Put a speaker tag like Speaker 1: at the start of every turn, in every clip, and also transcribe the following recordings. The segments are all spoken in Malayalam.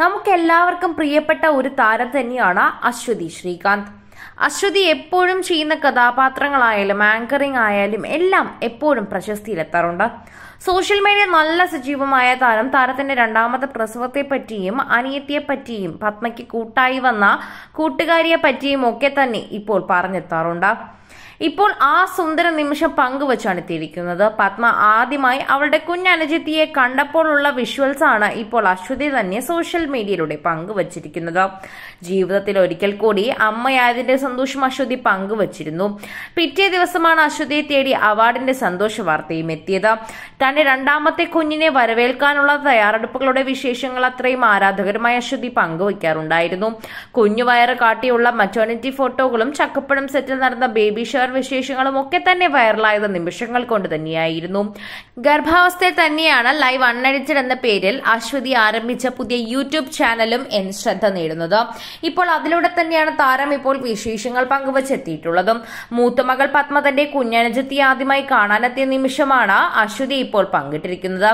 Speaker 1: നമുക്കെല്ലാവർക്കും പ്രിയപ്പെട്ട ഒരു താരം തന്നെയാണ് അശ്വതി ശ്രീകാന്ത് അശ്വതി എപ്പോഴും ചെയ്യുന്ന കഥാപാത്രങ്ങളായാലും ആങ്കറിംഗ് ആയാലും എല്ലാം എപ്പോഴും പ്രശസ്തിയിലെത്താറുണ്ട് സോഷ്യൽ മീഡിയ നല്ല സജീവമായ താരം താരത്തിന്റെ രണ്ടാമത്തെ പ്രസവത്തെ പറ്റിയും അനിയത്തിയെ പറ്റിയും പത്മയ്ക്ക് കൂട്ടായി വന്ന കൂട്ടുകാരിയെ പറ്റിയും ഒക്കെ തന്നെ ഇപ്പോൾ പറഞ്ഞെത്താറുണ്ട് ഇപ്പോൾ ആ സുന്ദര നിമിഷം പങ്കുവച്ചാണ് എത്തിയിരിക്കുന്നത് പത്മ ആദ്യമായി അവളുടെ കുഞ്ഞനുജത്തിയെ കണ്ടപ്പോഴുള്ള വിഷ്വൽസ് ആണ് ഇപ്പോൾ അശ്വതി തന്നെ സോഷ്യൽ മീഡിയയിലൂടെ പങ്കുവച്ചിരിക്കുന്നത് ജീവിതത്തിൽ ഒരിക്കൽ കൂടി അമ്മയായതിന്റെ സന്തോഷം അശ്വതി പങ്കുവച്ചിരുന്നു പിറ്റേ ദിവസമാണ് അശ്വതിയെ തേടി അവാർഡിന്റെ സന്തോഷ വാർത്തയും എത്തിയത് തന്റെ രണ്ടാമത്തെ കുഞ്ഞിനെ വരവേൽക്കാനുള്ള തയ്യാറെടുപ്പുകളുടെ വിശേഷങ്ങൾ അത്രയും ആരാധകരുമായി അശ്വതി പങ്കുവയ്ക്കാറുണ്ടായിരുന്നു കുഞ്ഞു വയറ് കാട്ടിയുള്ള മറ്റേണിറ്റി ഫോട്ടോകളും ചക്കപ്പഴം സെറ്റിൽ നടന്ന ബേബി ബേബി ഷവർ വിശേഷങ്ങളും ഒക്കെ തന്നെ വൈറലായത് നിമിഷങ്ങൾ കൊണ്ട് തന്നെയായിരുന്നു ഗർഭാവസ്ഥയിൽ തന്നെയാണ് ലൈവ് അൺഎഡിറ്റഡ് എന്ന പേരിൽ അശ്വതി ആരംഭിച്ച പുതിയ യൂട്യൂബ് ചാനലും എൻ ശ്രദ്ധ നേടുന്നത് ഇപ്പോൾ അതിലൂടെ തന്നെയാണ് താരം ഇപ്പോൾ വിശേഷങ്ങൾ പങ്കുവച്ചെത്തിയിട്ടുള്ളതും മൂത്തമകൾ പത്മ തന്റെ കുഞ്ഞനുജത്തി ആദ്യമായി കാണാനെത്തിയ നിമിഷമാണ് അശ്വതി ഇപ്പോൾ പങ്കിട്ടിരിക്കുന്നത്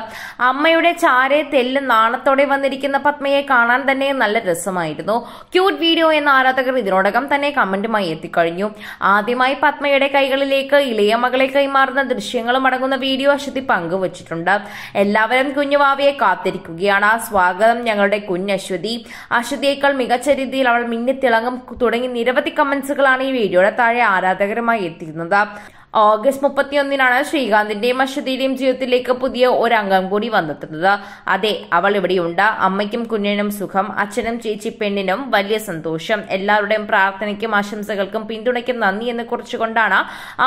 Speaker 1: അമ്മയുടെ ചാരെ തെല്ല് നാണത്തോടെ വന്നിരിക്കുന്ന പത്മയെ കാണാൻ തന്നെ നല്ല രസമായിരുന്നു ക്യൂട്ട് വീഡിയോ എന്ന ആരാധകർ ഇതിനോടകം തന്നെ കമന്റുമായി എത്തിക്കഴിഞ്ഞു ആദ്യമായി പ്രായമായ പത്മയുടെ കൈകളിലേക്ക് ഇളയ മകളെ കൈമാറുന്ന ദൃശ്യങ്ങളും അടങ്ങുന്ന വീഡിയോ അശ്വതി പങ്കുവച്ചിട്ടുണ്ട് എല്ലാവരും കുഞ്ഞുവാവയെ കാത്തിരിക്കുകയാണ് സ്വാഗതം ഞങ്ങളുടെ കുഞ്ഞശ്വതി അശ്വതിയേക്കാൾ മികച്ച രീതിയിൽ അവൾ മിന്നിത്തിളങ്ങും തുടങ്ങി നിരവധി കമന്റ്സുകളാണ് ഈ വീഡിയോയുടെ താഴെ ആരാധകരുമായി എത്തിയിരുന്നത് ഓഗസ്റ്റ് മുപ്പത്തിയൊന്നിനാണ് ശ്രീകാന്തിന്റെയും അശ്വതിയുടെയും ജീവിതത്തിലേക്ക് പുതിയ ഒരംഗം കൂടി വന്നെത്തുന്നത് അതെ അവൾ ഇവിടെയുണ്ട് അമ്മയ്ക്കും കുഞ്ഞിനും സുഖം അച്ഛനും ചേച്ചി പെണ്ണിനും വലിയ സന്തോഷം എല്ലാവരുടെയും പ്രാർത്ഥനയ്ക്കും ആശംസകൾക്കും പിന്തുണയ്ക്കും നന്ദി എന്ന് കുറിച്ചുകൊണ്ടാണ്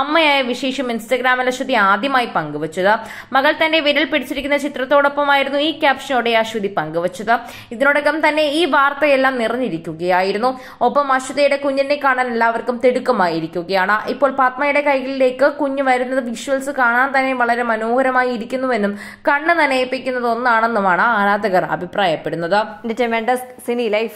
Speaker 1: അമ്മയായ വിശേഷം ഇൻസ്റ്റഗ്രാമിൽ അശ്വതി ആദ്യമായി പങ്കുവച്ചത് മകൾ തന്റെ വിരൽ പിടിച്ചിരിക്കുന്ന ചിത്രത്തോടൊപ്പമായിരുന്നു ഈ ക്യാപ്ഷനോടെ അശ്വതി പങ്കുവച്ചത് ഇതിനോടകം തന്നെ ഈ വാർത്തയെല്ലാം നിറഞ്ഞിരിക്കുകയായിരുന്നു ഒപ്പം അശ്വതിയുടെ കുഞ്ഞിനെ കാണാൻ എല്ലാവർക്കും തിടുക്കമായിരിക്കുകയാണ് ഇപ്പോൾ പത്മയുടെ കൈകളിലേക്ക് മുന്നിലേക്ക് കുഞ്ഞു വരുന്നത് വിഷ്വൽസ് കാണാൻ തന്നെ വളരെ മനോഹരമായി ഇരിക്കുന്നുവെന്നും കണ്ണ് നനയിപ്പിക്കുന്നത് ഒന്നാണെന്നുമാണ് ആരാധകർ അഭിപ്രായപ്പെടുന്നത് സിനി ലൈഫ്